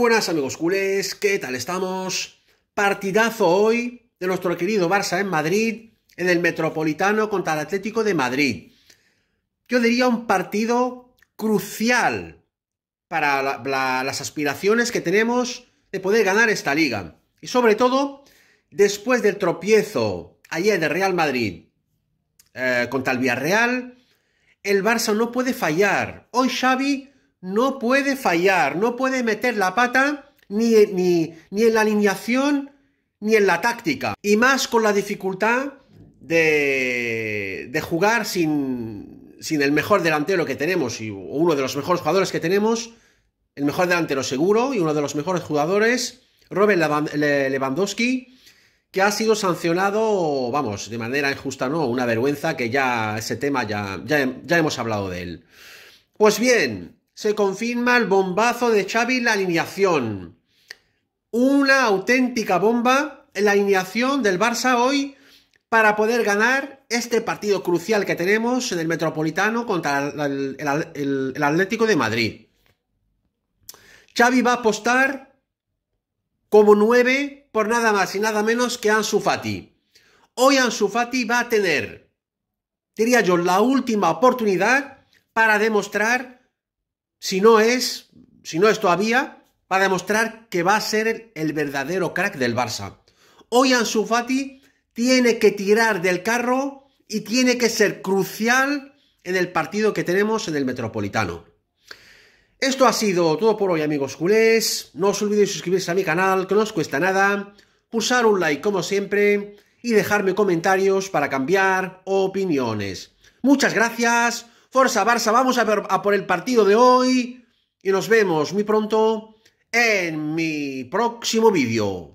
buenas amigos culés, ¿qué tal estamos? Partidazo hoy de nuestro querido Barça en Madrid, en el Metropolitano contra el Atlético de Madrid. Yo diría un partido crucial para las aspiraciones que tenemos de poder ganar esta liga. Y sobre todo, después del tropiezo ayer de Real Madrid eh, contra el Villarreal, el Barça no puede fallar. Hoy Xavi no puede fallar, no puede meter la pata ni, ni, ni en la alineación ni en la táctica. Y más con la dificultad de, de jugar sin, sin, el mejor delantero que tenemos y uno de los mejores jugadores que tenemos, el mejor delantero seguro y uno de los mejores jugadores, Robert Lewandowski, que ha sido sancionado, vamos, de manera injusta, ¿no? Una vergüenza que ya ese tema ya, ya, ya hemos hablado de él. Pues bien, se confirma el bombazo de Xavi en la alineación. Una auténtica bomba en la alineación del Barça hoy para poder ganar este partido crucial que tenemos en el Metropolitano contra el, Atlético de Madrid. Xavi va a apostar como 9 por nada más y nada menos que Ansu Fati. Hoy Ansu Fati va a tener, diría yo, la última oportunidad para demostrar si no es, si no es todavía, para demostrar que va a ser el, verdadero crack del Barça. Hoy Ansu Fati tiene que tirar del carro y tiene que ser crucial en el partido que tenemos en el Metropolitano. Esto ha sido todo por hoy amigos culés, no os olvidéis suscribirse a mi canal, que no os cuesta nada, pulsar un like como siempre y dejarme comentarios para cambiar opiniones. Muchas gracias, Forza Barça, vamos a, ver, a por el partido de hoy y nos vemos muy pronto en mi próximo vídeo.